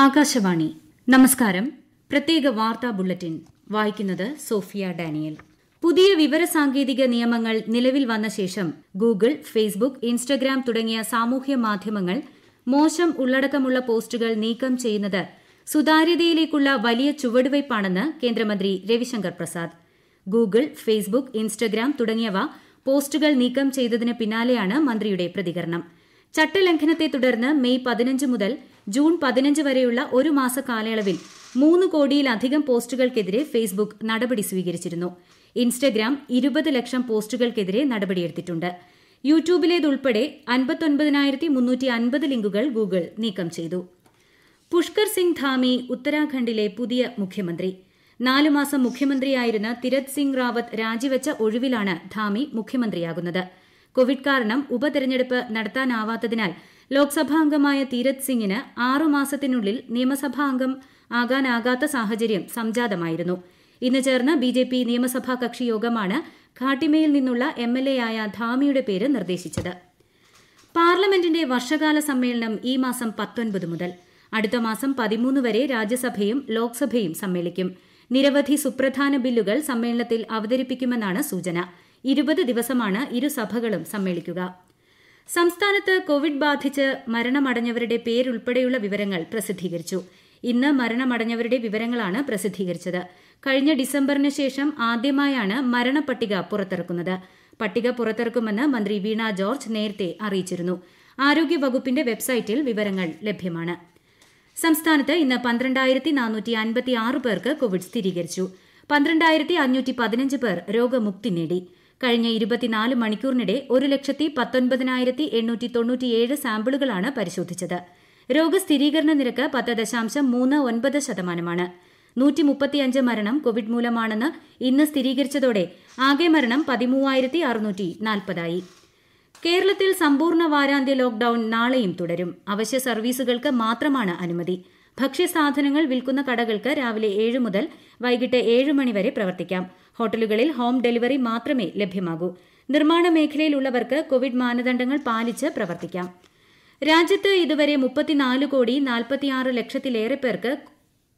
ആകാശവാണി നമസ്കാരം പ്രത്യേക വാർത്താ ബുള്ളറ്റിൻ വായിക്കുന്നത് സോഫിയ ഡാനിയൽ പുതിയ വിവര സാങ്കേതിക നിയമങ്ങൾ നിലവിൽ വന്ന ശേഷം ഗൂഗിൾ ഫേസ്ബുക്ക് ഇൻസ്റ്റഗ്രാം തുടങ്ങിയ സാമൂഹ്യ മാധ്യമങ്ങൾ മോശം ഉള്ളടക്കമുള്ള പോസ്റ്റുകൾ നീക്കം ചെയ്യുന്നത് സുതാര്യതയിലേക്കുള്ള വലിയ ചുവടുവയ്പാണെന്ന് കേന്ദ്രമന്ത്രി Ravishankar Prasad Google Facebook Instagram തുടങ്ങിയവ പോസ്റ്റുകൾ നീക്കം ചെയ്തതിന് പിന്നാലെയാണ് മന്ത്രിയുടെ പ്രതികരണം ചട്ടലംഘനത്തെ തുടർന്ന് മെയ് പതിനഞ്ച് മുതൽ ജൂൺ പതിനഞ്ച് വരെയുള്ള ഒരു മാസ കാലയളവിൽ മൂന്ന് കോടിയിലധികം പോസ്റ്റുകൾക്കെതിരെ ഫേസ്ബുക്ക് നടപടി സ്വീകരിച്ചിരുന്നു ഇൻസ്റ്റഗ്രാം ഇരുപത് ലക്ഷം പോസ്റ്റുകൾക്കെതിരെ നടപടിയെടുത്തിട്ടുണ്ട് യൂട്യൂബിലേതുൾപ്പെടെ അൻപത്തൊൻപതിനായിരത്തി മുന്നൂറ്റി അൻപത് ലിങ്കുകൾ ഗൂഗിൾ നീക്കം ചെയ്തു പുഷ്കർ സിംഗ് ധാമി ഉത്തരാഖണ്ഡിലെ പുതിയ മുഖ്യമന്ത്രി നാലു മാസം മുഖ്യമന്ത്രിയായിരുന്ന തിരത് സിംഗ് റാവത്ത് രാജിവെച്ച ഒഴിവിലാണ് ധാമി മുഖ്യമന്ത്രിയാകുന്നത് കോവിഡ് കാരണം ഉപതെരഞ്ഞെടുപ്പ് നടത്താനാവാത്തതിനാൽ ലോക്സഭാംഗമായ തീരത് സിംഗിന് ആറുമാസത്തിനുള്ളിൽ നിയമസഭാംഗം ആകാനാകാത്ത സാഹചര്യം സംജാതമായിരുന്നു ഇന്ന് ചേർന്ന ബി ജെ പി നിയമസഭാ കക്ഷി യോഗമാണ് ഘാട്ടിമയിൽ നിന്നുള്ള എം എൽ എ ആയ ധാമിയുടെ പേര് നിർദ്ദേശിച്ചത് പാർലമെന്റിന്റെ വർഷകാല സമ്മേളനം ഈ മാസം പത്തൊൻപത് മുതൽ അടുത്ത മാസം പതിമൂന്ന് വരെ രാജ്യസഭയും ലോക്സഭയും സമ്മേളിക്കും നിരവധി സുപ്രധാന ബില്ലുകൾ സമ്മേളനത്തിൽ അവതരിപ്പിക്കുമെന്നാണ് സൂചന ഇരുപത് ദിവസമാണ് ഇരു സഭകളും സമ്മേളിക്കുക സംസ്ഥാനത്ത് കോവിഡ് ബാധിച്ച് മരണമടഞ്ഞവരുടെ പേരുൾപ്പെടെയുള്ള വിവരങ്ങൾ പ്രസിദ്ധീകരിച്ചു ഇന്ന് മരണമടഞ്ഞവരുടെ വിവരങ്ങളാണ് പ്രസിദ്ധീകരിച്ചത് കഴിഞ്ഞ ഡിസംബറിന് ശേഷം ആദ്യമായാണ് മരണപ്പട്ടിക പുറത്തിറക്കുന്നത് പട്ടിക പുറത്തിറക്കുമെന്ന് മന്ത്രി വീണ ജോർജ് നേരത്തെ അറിയിച്ചിരുന്നു ആരോഗ്യ വകുപ്പിന്റെ വെബ്സൈറ്റിൽ വിവരങ്ങൾ ലഭ്യമാണ് സംസ്ഥാനത്ത് ഇന്ന് പന്ത്രണ്ടായിരത്തി നാനൂറ്റി അൻപത്തി ആറ് പേർക്ക് കോവിഡ് സ്ഥിരീകരിച്ചു പന്ത്രണ്ടായിരത്തി അഞ്ഞൂറ്റി പതിനഞ്ച് പേർ രോഗമുക്തി നേടി കഴിഞ്ഞ ഇരുപത്തിനാല് മണിക്കൂറിനിടെ ഒരു ലക്ഷത്തി പത്തൊൻപതിനായിരത്തി എണ്ണൂറ്റി തൊണ്ണൂറ്റിയേഴ് സാമ്പിളുകളാണ് പരിശോധിച്ചത് രോഗസ്ഥിരീകരണ നിരക്ക് പത്ത് ദശാംശം മൂന്ന് ഒൻപത് ശതമാനമാണ് നൂറ്റി മുപ്പത്തിയഞ്ച് മരണം കോവിഡ് മൂലമാണെന്ന് ഇന്ന് സ്ഥിരീകരിച്ചതോടെ ആകെ മരണം പതിമൂവായിരത്തി അറുന്നൂറ്റി നാൽപ്പതായി കേരളത്തിൽ സമ്പൂർണ്ണ വാരാന്ത്യ ലോക്ഡൌൺ നാളെയും തുടരും അവശ്യ സർവീസുകൾക്ക് മാത്രമാണ് അനുമതി ഭക്ഷ്യസാധനങ്ങൾ വിൽക്കുന്ന കടകൾക്ക് രാവിലെ ഏഴ് മുതൽ വൈകിട്ട് ഏഴ് മണിവരെ പ്രവർത്തിക്കാം ഹോട്ടലുകളിൽ ഹോം ഡെലിവറി മാത്രമേ ലഭ്യമാകൂ നിർമ്മാണ മേഖലയിലുള്ളവർക്ക് കോവിഡ് മാനദണ്ഡങ്ങൾ പാലിച്ച് പ്രവർത്തിക്കാം രാജ്യത്ത് ഇതുവരെ മുപ്പത്തിനാല് കോടി നാൽപ്പത്തിയാറ് ലക്ഷത്തിലേറെ പേർക്ക്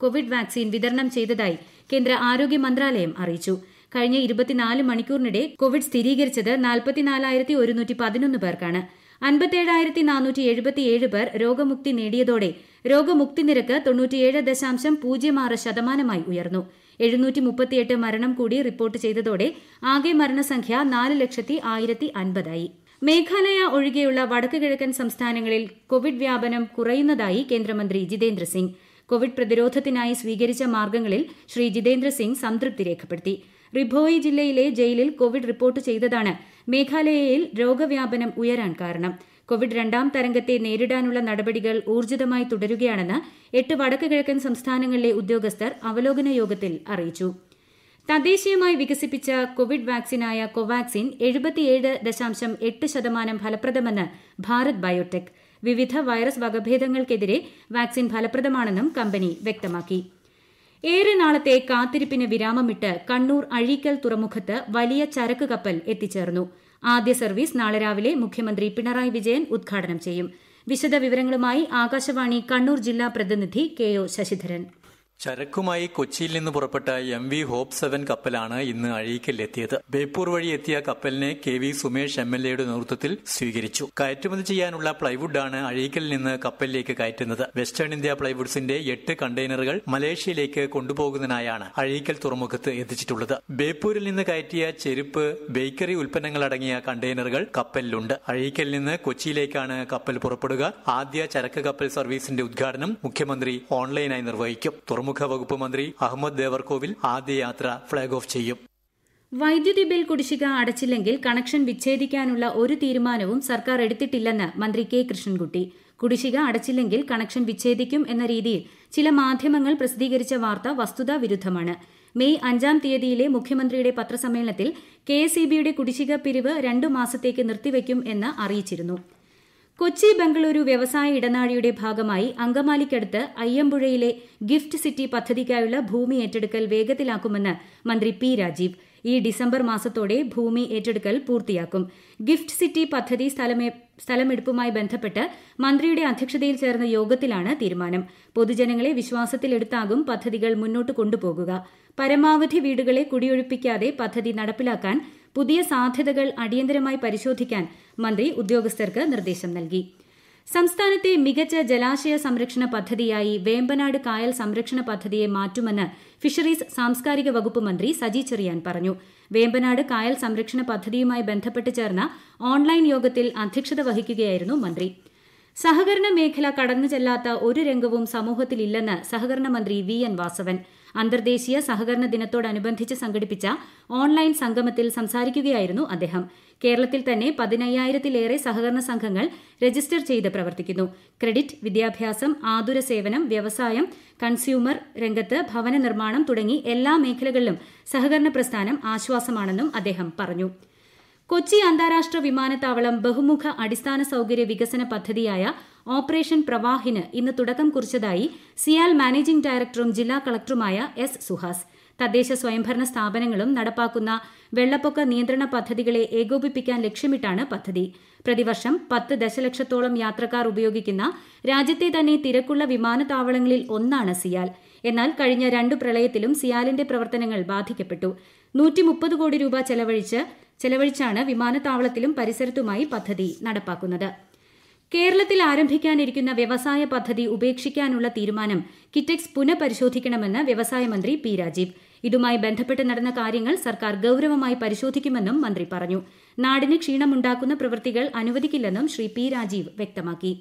കോവിഡ് വാക്സിൻ വിതരണം ചെയ്തതായി കേന്ദ്ര ആരോഗ്യ മന്ത്രാലയം അറിയിച്ചു കഴിഞ്ഞ ഇരുപത്തിനാല് മണിക്കൂറിനിടെ കോവിഡ് സ്ഥിരീകരിച്ചത് നാൽപ്പത്തിനാലായിരത്തി ഒരുന്നൂറ്റി പതിനൊന്ന് പേർക്കാണ് അൻപത്തേഴായിരത്തി നാനൂറ്റി എഴുപത്തിയേഴ് പേർ രോഗമുക്തി നേടിയതോടെ രോഗമുക്തി നിരക്ക് തൊണ്ണൂറ്റിയേഴ് ദശാംശം പൂജ്യം ആറ് ശതമാനമായി ഉയർന്നു എഴുന്നൂറ്റി മുപ്പത്തിയെട്ട് മരണം കൂടി റിപ്പോർട്ട് ചെയ്തതോടെ ആകെ മരണസംഖ്യ നാല് ലക്ഷത്തി ആയിരത്തി അൻപതായി മേഘാലയ ഒഴികെയുള്ള വടക്കു കിഴക്കൻ സംസ്ഥാനങ്ങളിൽ കോവിഡ് വ്യാപനം കുറയുന്നതായി കേന്ദ്രമന്ത്രി ജിതേന്ദ്ര സിംഗ് കോവിഡ് പ്രതിരോധത്തിനായി സ്വീകരിച്ച മാർഗങ്ങളിൽ ശ്രീ ജിതേന്ദ്ര സിംഗ് സംതൃപ്തി രേഖപ്പെടുത്തി റിഭോയി ജില്ലയിലെ ജയിലിൽ കോവിഡ് റിപ്പോർട്ട് ചെയ്തതാണ് മേഘാലയയിൽ രോഗവ്യാപനം ഉയരാൻ കാരണം കോവിഡ് രണ്ടാം തരംഗത്തെ നേരിടാനുള്ള നടപടികൾ ഊർജിതമായി തുടരുകയാണെന്ന് എട്ട് വടക്ക് കിഴക്കൻ സംസ്ഥാനങ്ങളിലെ ഉദ്യോഗസ്ഥർ അവലോകന യോഗത്തിൽ അറിയിച്ചു തദ്ദേശീയമായി വികസിപ്പിച്ച കോവിഡ് വാക്സിനായ കോവാക്സിൻ എഴുപത്തിയേഴ് ദശാംശം എട്ട് ശതമാനം ഫലപ്രദമെന്ന് ഭാരത് ബയോടെക് വിവിധ വൈറസ് വകഭേദങ്ങൾക്കെതിരെ വാക്സിൻ ഫലപ്രദമാണെന്നും കമ്പനി വ്യക്തമാക്കി ഏറെ നാളത്തെ കാത്തിരിപ്പിന് വിരാമമിട്ട് കണ്ണൂർ അഴീക്കൽ തുറമുഖത്ത് വലിയ ചരക്ക് കപ്പൽ എത്തിച്ചേർന്നു ആദ്യ സർവീസ് നാളെ രാവിലെ മുഖ്യമന്ത്രി പിണറായി വിജയൻ ഉദ്ഘാടനം ചെയ്യും വിശദവിവരങ്ങളുമായി ആകാശവാണി കണ്ണൂർ ജില്ലാ പ്രതിനിധി കെ ഒ ശശിധരൻ ചരക്കുമായി കൊച്ചിയിൽ നിന്ന് പുറപ്പെട്ട എം വി ഹോപ്പ് സെവൻ കപ്പലാണ് ഇന്ന് അഴീക്കലിലെത്തിയത് ബേപ്പൂർ വഴി എത്തിയ കപ്പലിനെ K V Sumesh M L എയുടെ നേതൃത്വത്തിൽ സ്വീകരിച്ചു കയറ്റുമതി ചെയ്യാനുള്ള പ്ലൈവുഡാണ് അഴീക്കലിൽ നിന്ന് കപ്പലിലേക്ക് കയറ്റുന്നത് വെസ്റ്റേൺ ഇന്ത്യ പ്ലൈവുഡ്സിന്റെ എട്ട് കണ്ടെയ്നറുകൾ മലേഷ്യയിലേക്ക് കൊണ്ടുപോകുന്നതിനായാണ് അഴീക്കൽ തുറമുഖത്ത് എത്തിച്ചിട്ടുള്ളത് ബേപ്പൂരിൽ നിന്ന് കയറ്റിയ ചെരുപ്പ് ബേക്കറി ഉൽപ്പന്നങ്ങൾ അടങ്ങിയ കണ്ടെയ്നറുകൾ കപ്പലിലുണ്ട് അഴീക്കലിൽ നിന്ന് കൊച്ചിയിലേക്കാണ് കപ്പൽ പുറപ്പെടുക ആദ്യ ചരക്ക് കപ്പൽ സർവീസിന്റെ ഉദ്ഘാടനം മുഖ്യമന്ത്രി ഓൺലൈനായി നിർവഹിക്കും തുറമുഖ വകുപ്പ് മന്ത്രി അഹമ്മദ് ദേവർകോവിൽ ആദ്യയാത്ര ഫ്ളാഗ് ഓഫ് ചെയ്യും വൈദ്യുതി ബിൽ കുടിശ്ശിക അടച്ചില്ലെങ്കിൽ കണക്ഷൻ വിച്ഛേദിക്കാനുള്ള ഒരു തീരുമാനവും സർക്കാർ എടുത്തിട്ടില്ലെന്ന് മന്ത്രി കെ കൃഷ്ണൻകുട്ടി കുടിശ്ശിക അടച്ചില്ലെങ്കിൽ കണക്ഷൻ വിച്ഛേദിക്കും എന്ന രീതിയിൽ ചില മാധ്യമങ്ങൾ പ്രസിദ്ധീകരിച്ച വാർത്ത വസ്തുതാ വിരുദ്ധമാണ് മെയ് അഞ്ചാം തീയതിയിലെ മുഖ്യമന്ത്രിയുടെ പത്രസമ്മേളനത്തിൽ കെ എസ് കുടിശ്ശിക പിരിവ് രണ്ടു മാസത്തേക്ക് നിർത്തിവെക്കും എന്ന് അറിയിച്ചിരുന്നു കൊച്ചി ബംഗളൂരു വ്യവസായ ഇടനാഴിയുടെ ഭാഗമായി അങ്കമാലിക്കടുത്ത് അയ്യമ്പുഴയിലെ ഗിഫ്റ്റ് സിറ്റി പദ്ധതിക്കായുള്ള ഭൂമി ഏറ്റെടുക്കൽ വേഗത്തിലാക്കുമെന്ന് മന്ത്രി പി രാജീവ് ഈ ഡിസംബർ മാസത്തോടെ ഭൂമി ഏറ്റെടുക്കൽ പൂർത്തിയാക്കും ഗിഫ്റ്റ് സിറ്റി പദ്ധതി സ്ഥലമെടുപ്പുമായി ബന്ധപ്പെട്ട് മന്ത്രിയുടെ അധ്യക്ഷതയിൽ ചേർന്ന യോഗത്തിലാണ് തീരുമാനം പൊതുജനങ്ങളെ വിശ്വാസത്തിലെടുത്താകും പദ്ധതികൾ മുന്നോട്ട് കൊണ്ടുപോകുക പരമാവധി വീടുകളെ കുടിയൊഴിപ്പിക്കാതെ പദ്ധതി നടപ്പിലാക്കാൻ പുതിയ സാധ്യതകൾ അടിയന്തരമായി പരിശോധിക്കാൻ മന്ത്രി ഉദ്യോഗസ്ഥർക്ക് നിർദ്ദേശം നൽകി സംസ്ഥാനത്തെ മികച്ച ജലാശയ സംരക്ഷണ പദ്ധതിയായി വേമ്പനാട് കായൽ സംരക്ഷണ പദ്ധതിയെ മാറ്റുമെന്ന് ഫിഷറീസ് സാംസ്കാരിക വകുപ്പ് മന്ത്രി സജി ചെറിയാൻ പറഞ്ഞു വേമ്പനാട് കായൽ സംരക്ഷണ പദ്ധതിയുമായി ബന്ധപ്പെട്ട് ചേർന്ന ഓൺലൈൻ യോഗത്തിൽ അധ്യക്ഷത വഹിക്കുകയായിരുന്നു മന്ത്രി സഹകരണ മേഖല കടന്നു ചെല്ലാത്ത ഒരു രംഗവും സമൂഹത്തിലില്ലെന്ന് സഹകരണ മന്ത്രി വി എൻ വാസവൻ അന്തർദേശീയ സഹകരണ ദിനത്തോടനുബന്ധിച്ച് സംഘടിപ്പിച്ച ഓൺലൈൻ സംഗമത്തിൽ സംസാരിക്കുകയായിരുന്നു അദ്ദേഹം കേരളത്തിൽ തന്നെ പതിനയ്യായിരത്തിലേറെ സഹകരണ സംഘങ്ങൾ രജിസ്റ്റർ ചെയ്ത് പ്രവർത്തിക്കുന്നു ക്രെഡിറ്റ് വിദ്യാഭ്യാസം ആതുര സേവനം വ്യവസായം കൺസ്യൂമർ രംഗത്ത് ഭവന നിർമ്മാണം തുടങ്ങി എല്ലാ മേഖലകളിലും സഹകരണ പ്രസ്ഥാനം ആശ്വാസമാണെന്നും അദ്ദേഹം പറഞ്ഞു കൊച്ചി അന്താരാഷ്ട്ര വിമാനത്താവളം ബഹുമുഖ അടിസ്ഥാന സൌകര്യ വികസന പദ്ധതിയായ ഓപ്പറേഷൻ പ്രവാഹിന് ഇന്ന് തുടക്കം കുറിച്ചതായി സിയാൽ മാനേജിംഗ് ഡയറക്ടറും ജില്ലാ കളക്ടറുമായ എസ് സുഹാസ് തദ്ദേശ സ്വയംഭരണ സ്ഥാപനങ്ങളും നടപ്പാക്കുന്ന വെള്ളപ്പൊക്ക നിയന്ത്രണ പദ്ധതികളെ ഏകോപിപ്പിക്കാൻ ലക്ഷ്യമിട്ടാണ് പദ്ധതി പ്രതിവർഷം പത്ത് ദശലക്ഷത്തോളം യാത്രക്കാർ ഉപയോഗിക്കുന്ന രാജ്യത്തെ തന്നെ തിരക്കുള്ള വിമാനത്താവളങ്ങളിൽ ഒന്നാണ് സിയാൽ എന്നാൽ കഴിഞ്ഞ രണ്ടു പ്രളയത്തിലും സിയാലിന്റെ പ്രവർത്തനങ്ങൾ ബാധിക്കപ്പെട്ടു നൂറ്റിമുപ്പത് കോടി രൂപ ചെലവഴിച്ച് ചെലവഴിച്ചാണ് വിമാനത്താവളത്തിലും പരിസരത്തുമായി പദ്ധതി നടപ്പാക്കുന്നത് കേരളത്തിൽ ആരംഭിക്കാനിരിക്കുന്ന വ്യവസായ പദ്ധതി ഉപേക്ഷിക്കാനുള്ള തീരുമാനം കിറ്റെക്സ് പുനഃപരിശോധിക്കണമെന്ന് വ്യവസായ മന്ത്രി പി രാജീവ് ഇതുമായി ബന്ധപ്പെട്ട് നടന്ന കാര്യങ്ങൾ സർക്കാർ ഗൌരവമായി പരിശോധിക്കുമെന്നും മന്ത്രി പറഞ്ഞു നാടിന് ക്ഷീണമുണ്ടാക്കുന്ന പ്രവൃത്തികൾ അനുവദിക്കില്ലെന്നും ശ്രീ പി രാജീവ് വ്യക്തമാക്കി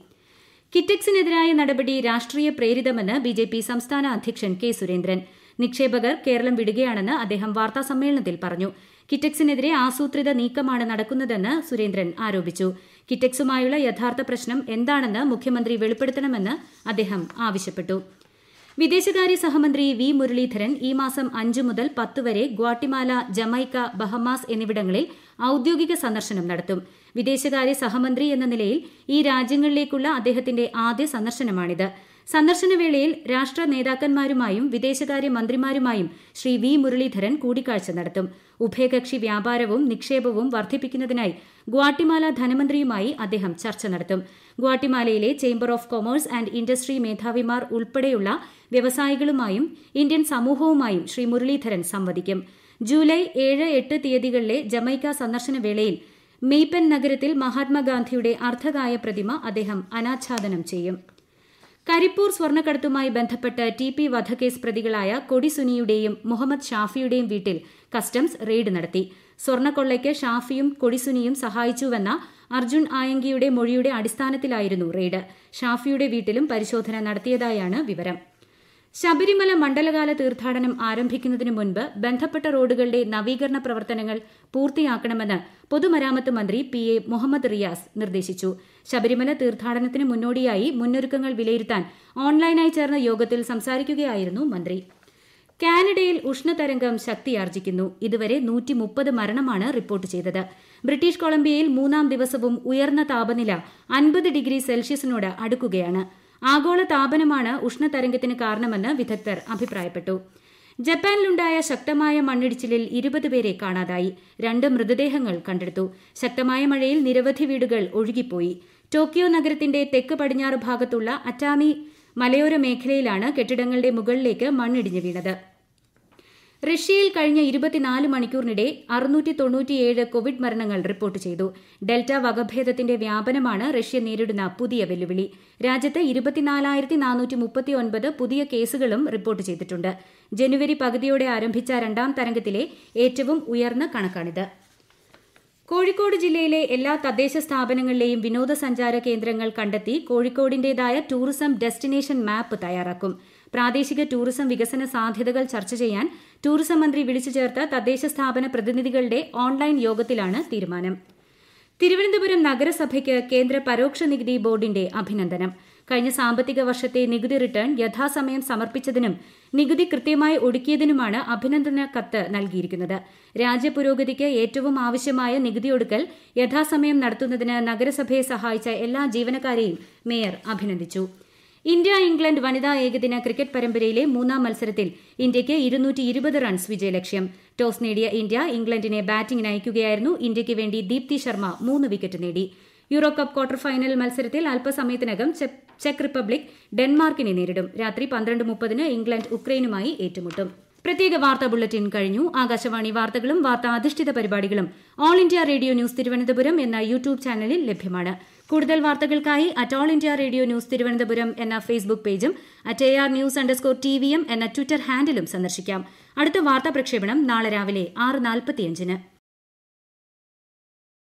കിറ്റെക്സിനെതിരായ നടപടി രാഷ്ട്രീയ പ്രേരിതമെന്ന് ബിജെപി സംസ്ഥാന അധ്യക്ഷൻ കെ സുരേന്ദ്രൻ നിക്ഷേപകർ കേരളം വിടുകയാണെന്ന് അദ്ദേഹം വാർത്താസമ്മേളനത്തിൽ പറഞ്ഞു കിറ്റക്സിനെതിരെ ആസൂത്രിത നീക്കമാണ് നടക്കുന്നതെന്ന് സുരേന്ദ്രൻ ആരോപിച്ചു കിറ്റക്സുമായുള്ള യഥാർത്ഥ പ്രശ്നം എന്താണെന്ന് മുഖ്യമന്ത്രി വെളിപ്പെടുത്തണമെന്ന് അദ്ദേഹം ആവശ്യപ്പെട്ടു വിദേശകാര്യ സഹമന്ത്രി വി മുരളീധരൻ ഈ മാസം അഞ്ചു മുതൽ പത്ത് വരെ ഗ്വാട്ടിമാല ജമൈക്ക ബഹമാസ് എന്നിവിടങ്ങളിൽ ഔദ്യോഗിക സന്ദർശനം നടത്തും വിദേശകാര്യ സഹമന്ത്രി എന്ന നിലയിൽ ഈ രാജ്യങ്ങളിലേക്കുള്ള അദ്ദേഹത്തിന്റെ ആദ്യ സന്ദർശനമാണിത് വേളയിൽ രാഷ്ട്ര നേതാക്കന്മാരുമായും വിദേശകാര്യ മന്ത്രിമാരുമായും ശ്രീ വി മുരളീധരൻ കൂടിക്കാഴ്ച നടത്തും ഉഭയകക്ഷി വ്യാപാരവും നിക്ഷേപവും വർദ്ധിപ്പിക്കുന്നതിനായി ഗ്വാട്ടിമാല ധനമന്ത്രിയുമായി അദ്ദേഹം ചർച്ച നടത്തും ഗ്വാട്ടിമാലയിലെ chamber of commerce and industry മേധാവിമാർ ഉൾപ്പെടെയുള്ള വ്യവസായികളുമായും ഇന്ത്യൻ സമൂഹവുമായും ശ്രീ മുരളീധരൻ സംവദിക്കും ജൂലൈ ഏഴ് എട്ട് തീയതികളിലെ ജമൈക്ക സന്ദർശന വേളയിൽ മെയ്പെൻ നഗരത്തിൽ മഹാത്മാഗാന്ധിയുടെ അർദ്ധകായ പ്രതിമ അദ്ദേഹം അനാച്ഛാദനം ചെയ്യും കരിപ്പൂർ സ്വർണ്ണക്കടത്തുമായി ബന്ധപ്പെട്ട് ടി പി വധക്കേസ് പ്രതികളായ കൊടിസുനിയുടെയും മുഹമ്മദ് ഷാഫിയുടെയും വീട്ടിൽ കസ്റ്റംസ് റെയ്ഡ് നടത്തി സ്വർണ്ണക്കൊള്ളയ്ക്ക് ഷാഫിയും കൊടിസുനിയും സഹായിച്ചുവെന്ന അർജുൻ ആയങ്കിയുടെ മൊഴിയുടെ അടിസ്ഥാനത്തിലായിരുന്നു റെയ്ഡ് ഷാഫിയുടെ വീട്ടിലും പരിശോധന നടത്തിയതായാണ് വിവരം ശബരിമല മണ്ഡലകാല തീർത്ഥാടനം ആരംഭിക്കുന്നതിന് മുൻപ് ബന്ധപ്പെട്ട റോഡുകളുടെ നവീകരണ പ്രവർത്തനങ്ങൾ പൂർത്തിയാക്കണമെന്ന് പൊതുമരാമത്ത് മന്ത്രി പി എ മുഹമ്മദ് റിയാസ് നിർദ്ദേശിച്ചു ശബരിമല തീർത്ഥാടനത്തിന് മുന്നോടിയായി മുന്നൊരുക്കങ്ങൾ വിലയിരുത്താൻ ഓൺലൈനായി ചേർന്ന യോഗത്തിൽ സംസാരിക്കുകയായിരുന്നു മന്ത്രി കാനഡയിൽ ഉഷ്ണതരംഗം ശക്തിയാർജിക്കുന്നു ഇതുവരെ നൂറ്റി മുപ്പത് മരണമാണ് റിപ്പോർട്ട് ചെയ്തത് ബ്രിട്ടീഷ് കൊളംബിയയിൽ മൂന്നാം ദിവസവും ഉയർന്ന താപനില അൻപത് ഡിഗ്രി സെൽഷ്യസിനോട് അടുക്കുകയാണ് ആഗോള താപനമാണ് ഉഷ്ണതരംഗത്തിന് കാരണമെന്ന് വിദഗ്ധർ അഭിപ്രായപ്പെട്ടു ജപ്പാനിലുണ്ടായ ശക്തമായ മണ്ണിടിച്ചിലിൽ ഇരുപത് പേരെ കാണാതായി രണ്ട് മൃതദേഹങ്ങൾ കണ്ടെടുത്തു ശക്തമായ മഴയിൽ നിരവധി വീടുകൾ ഒഴുകിപ്പോയി ടോക്കിയോ നഗരത്തിന്റെ തെക്ക് പടിഞ്ഞാറ് ഭാഗത്തുള്ള അറ്റാമി മലയോര മേഖലയിലാണ് കെട്ടിടങ്ങളുടെ മുകളിലേക്ക് മണ്ണിടിഞ്ഞു വീണത് റഷ്യയിൽ കഴിഞ്ഞ ഇരുപത്തിനാല് മണിക്കൂറിനിടെ അറുന്നൂറ്റി തൊണ്ണൂറ്റിയേഴ് കോവിഡ് മരണങ്ങൾ റിപ്പോർട്ട് ചെയ്തു ഡെൽറ്റ വകഭേദത്തിന്റെ വ്യാപനമാണ് റഷ്യ നേരിടുന്ന പുതിയ വെല്ലുവിളി രാജ്യത്ത് ഇരുപത്തിനാലായിരത്തി നാനൂറ്റി പുതിയ കേസുകളും റിപ്പോർട്ട് ചെയ്തിട്ടുണ്ട് ജനുവരി പകുതിയോടെ ആരംഭിച്ച രണ്ടാം തരംഗത്തിലെ ഏറ്റവും ഉയർന്ന കണക്കാണിത് കോഴിക്കോട് ജില്ലയിലെ എല്ലാ തദ്ദേശ സ്ഥാപനങ്ങളിലെയും വിനോദസഞ്ചാര കേന്ദ്രങ്ങൾ കണ്ടെത്തി കോഴിക്കോടിന്റേതായ ടൂറിസം ഡെസ്റ്റിനേഷൻ മാപ്പ് തയ്യാറാക്കും പ്രാദേശിക ടൂറിസം വികസന സാധ്യതകൾ ചർച്ച ചെയ്യാൻ ടൂറിസം മന്ത്രി വിളിച്ചു ചേർത്ത തദ്ദേശ സ്ഥാപന പ്രതിനിധികളുടെ ഓൺലൈൻ യോഗത്തിലാണ് തീരുമാനം തിരുവനന്തപുരം നഗരസഭയ്ക്ക് കേന്ദ്ര പരോക്ഷ നികുതി ബോർഡിന്റെ അഭിനന്ദനം കഴിഞ്ഞ സാമ്പത്തിക വർഷത്തെ നികുതി റിട്ടേൺ യഥാസമയം സമർപ്പിച്ചതിനും നികുതി കൃത്യമായി ഒടുക്കിയതിനുമാണ് അഭിനന്ദന കത്ത് നൽകിയിരിക്കുന്നത് രാജ്യപുരോഗതിക്ക് ഏറ്റവും ആവശ്യമായ നികുതി ഒടുക്കൽ യഥാസമയം നടത്തുന്നതിന് നഗരസഭയെ സഹായിച്ച എല്ലാ ജീവനക്കാരെയും മേയർ അഭിനന്ദിച്ചു ഇന്ത്യ ഇംഗ്ലണ്ട് വനിതാ ഏകദിന ക്രിക്കറ്റ് പരമ്പരയിലെ മൂന്നാം മത്സരത്തിൽ ഇന്ത്യയ്ക്ക് ഇരുന്നൂറ്റി ഇരുപത് റൺസ് വിജയലക്ഷ്യം ടോസ് നേടിയ ഇന്ത്യ ഇംഗ്ലണ്ടിനെ ബാറ്റിംഗിന് അയക്കുകയായിരുന്നു ഇന്ത്യയ്ക്ക് വേണ്ടി ദീപ്തി ശർമ്മ മൂന്ന് വിക്കറ്റ് നേടി യൂറോ കപ്പ് ക്വാർട്ടർ ഫൈനൽ മത്സരത്തിൽ അല്പസമയത്തിനകം ചെക്ക് റിപ്പബ്ലിക് ഡെൻമാർക്കിനെ നേരിടും രാത്രി പന്ത്രണ്ട് മുപ്പതിന് ഇംഗ്ലണ്ട് ഉക്രൈനുമായി ഏറ്റുമുട്ടും പ്രത്യേക വാർത്താ ബുള്ളറ്റിൻ കഴിഞ്ഞു ആകാശവാണി വാർത്തകളും വാർത്താ അധിഷ്ഠിത പരിപാടികളും All India Radio News Thiruvananthapuram എന്ന യൂട്യൂബ് ചാനലിൽ ലഭ്യമാണ് കൂടുതൽ വാർത്തകൾക്കായി at All India Radio News Thiruvananthapuram എന്ന ഫേസ്ബുക്ക് പേജും at A R news underscore T വിയും എന്ന ട്വിറ്റർ ഹാൻഡിലും സന്ദർശിക്കാം അടുത്ത വാർത്താ പ്രക്ഷേപണം നാളെ രാവിലെ ആറ് നാൽപ്പത്തിയഞ്ചിന്